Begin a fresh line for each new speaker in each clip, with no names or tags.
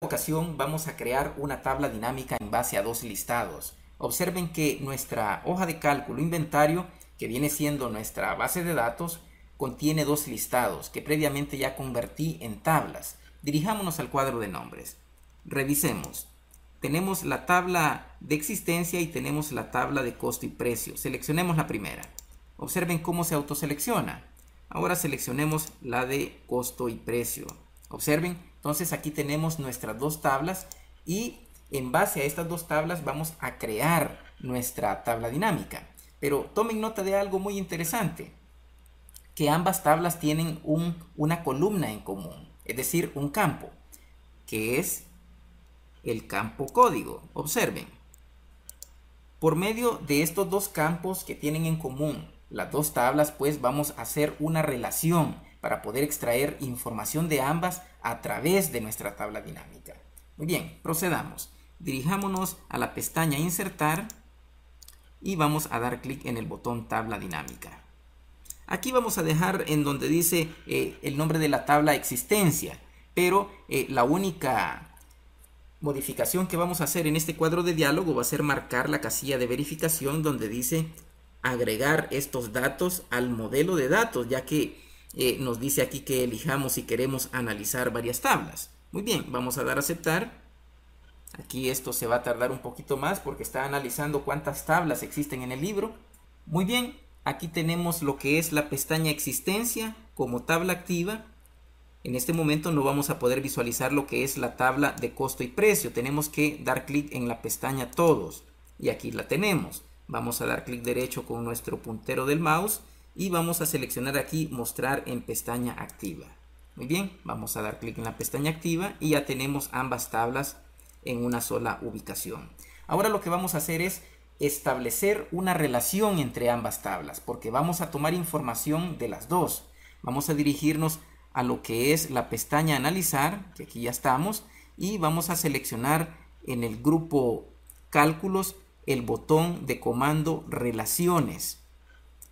ocasión vamos a crear una tabla dinámica en base a dos listados. Observen que nuestra hoja de cálculo inventario, que viene siendo nuestra base de datos, contiene dos listados que previamente ya convertí en tablas. Dirijámonos al cuadro de nombres. Revisemos. Tenemos la tabla de existencia y tenemos la tabla de costo y precio. Seleccionemos la primera. Observen cómo se autoselecciona. Ahora seleccionemos la de costo y precio Observen, entonces aquí tenemos nuestras dos tablas y en base a estas dos tablas vamos a crear nuestra tabla dinámica. Pero tomen nota de algo muy interesante, que ambas tablas tienen un, una columna en común, es decir, un campo, que es el campo código. Observen, por medio de estos dos campos que tienen en común las dos tablas, pues vamos a hacer una relación para poder extraer información de ambas a través de nuestra tabla dinámica. Muy bien, procedamos. Dirijámonos a la pestaña Insertar y vamos a dar clic en el botón Tabla Dinámica. Aquí vamos a dejar en donde dice eh, el nombre de la tabla existencia, pero eh, la única modificación que vamos a hacer en este cuadro de diálogo va a ser marcar la casilla de verificación donde dice agregar estos datos al modelo de datos, ya que eh, nos dice aquí que elijamos si queremos analizar varias tablas. Muy bien, vamos a dar a aceptar. Aquí esto se va a tardar un poquito más porque está analizando cuántas tablas existen en el libro. Muy bien, aquí tenemos lo que es la pestaña existencia como tabla activa. En este momento no vamos a poder visualizar lo que es la tabla de costo y precio. Tenemos que dar clic en la pestaña todos. Y aquí la tenemos. Vamos a dar clic derecho con nuestro puntero del mouse y vamos a seleccionar aquí mostrar en pestaña activa. Muy bien, vamos a dar clic en la pestaña activa y ya tenemos ambas tablas en una sola ubicación. Ahora lo que vamos a hacer es establecer una relación entre ambas tablas porque vamos a tomar información de las dos. Vamos a dirigirnos a lo que es la pestaña analizar, que aquí ya estamos, y vamos a seleccionar en el grupo cálculos el botón de comando relaciones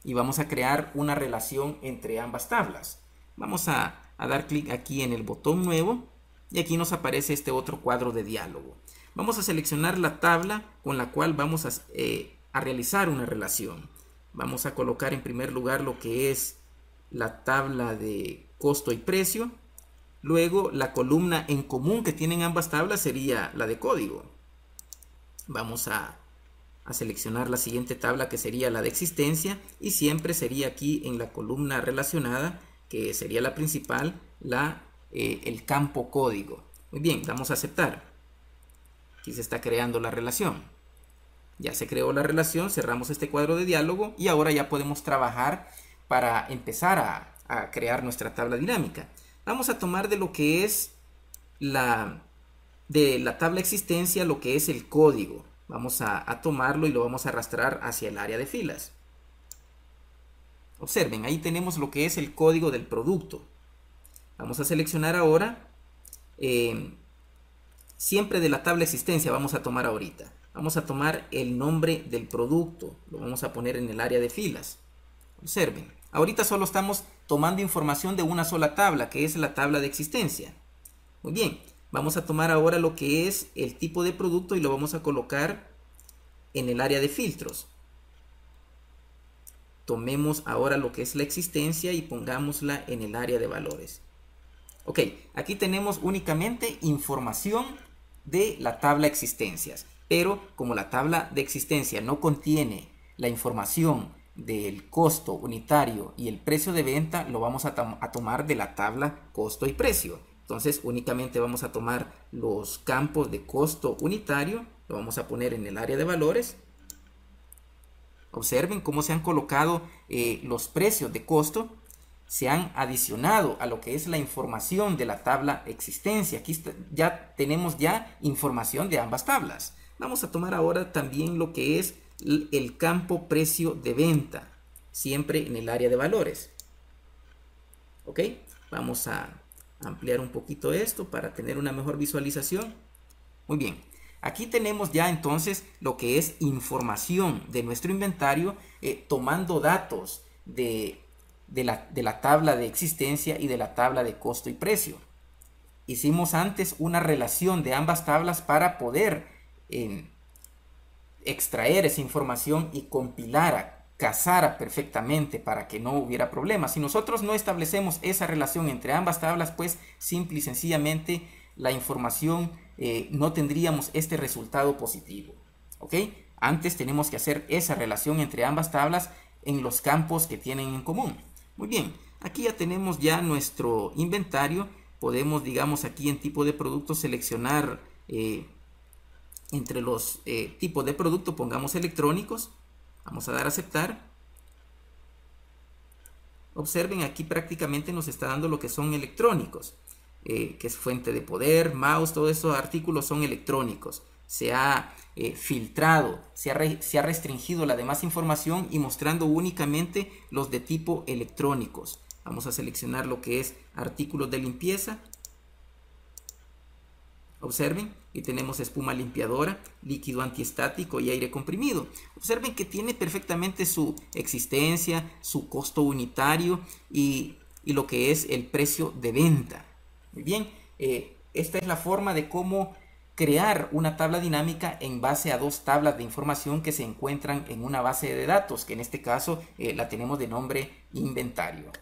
y vamos a crear una relación entre ambas tablas. Vamos a, dar clic aquí en el botón nuevo y aquí nos aparece este otro cuadro de diálogo. Vamos a seleccionar la tabla con la cual vamos a, eh, a realizar una relación. Vamos a colocar en primer lugar lo que es la tabla de costo y precio. Luego la columna en común que tienen ambas tablas sería la de código. Vamos a a seleccionar la siguiente tabla que sería la de existencia y siempre sería aquí en la columna relacionada que sería la principal la, eh, el campo código. Muy bien, damos a aceptar. Aquí se está creando la relación. Ya se creó la relación, cerramos este cuadro de diálogo y ahora ya podemos trabajar para empezar a, a crear nuestra tabla dinámica. Vamos a tomar de lo que es la, de la tabla existencia lo que es el código. Vamos a, tomarlo y lo vamos a arrastrar hacia el área de filas. Observen, ahí tenemos lo que es el código del producto. Vamos a seleccionar ahora, eh, siempre de la tabla existencia vamos a tomar ahorita. Vamos a tomar el nombre del producto, lo vamos a poner en el área de filas. Observen, ahorita solo estamos tomando información de una sola tabla, que es la tabla de existencia. Muy bien, Vamos a tomar ahora lo que es el tipo de producto y lo vamos a colocar en el área de filtros. Tomemos ahora lo que es la existencia y pongámosla en el área de valores. Ok, aquí tenemos únicamente información de la tabla existencias. Pero como la tabla de existencia no contiene la información del costo unitario y el precio de venta, lo vamos a, a tomar de la tabla costo y precio. Entonces únicamente vamos a tomar los campos de costo unitario, lo vamos a poner en el área de valores. Observen cómo se han colocado eh, los precios de costo, se han adicionado a lo que es la información de la tabla existencia. Aquí ya tenemos ya información de ambas tablas. Vamos a tomar ahora también lo que es el campo precio de venta, siempre en el área de valores. ¿Ok? Vamos a ampliar un poquito esto para tener una mejor visualización. Muy bien, aquí tenemos ya entonces lo que es información de nuestro inventario eh, tomando datos de, de, la, tabla de existencia y de la tabla de costo y precio. Hicimos antes una relación de ambas tablas para poder eh, extraer esa información y compilar casara perfectamente para que no hubiera problemas. Si nosotros no establecemos esa relación entre ambas tablas, pues simple y sencillamente la información eh, no tendríamos este resultado positivo. ¿Ok? Antes tenemos que hacer esa relación entre ambas tablas en los campos que tienen en común. Muy bien, aquí ya tenemos ya nuestro inventario. Podemos, digamos, aquí en tipo de producto seleccionar eh, entre los eh, tipos de producto, pongamos electrónicos. Vamos a dar a aceptar. Observen, aquí prácticamente nos está dando lo que son electrónicos, eh, que es fuente de poder, mouse, todos esos artículos son electrónicos. Se ha eh, filtrado, se se ha restringido la demás información y mostrando únicamente los de tipo electrónicos. Vamos a seleccionar lo que es artículos de limpieza. Observen, y tenemos espuma limpiadora, líquido antiestático y aire comprimido. Observen que tiene perfectamente su existencia, su costo unitario y, lo que es el precio de venta. Muy bien, eh, esta es la forma de cómo crear una tabla dinámica en base a dos tablas de información que se encuentran en una base de datos, que en este caso eh, la tenemos de nombre inventario.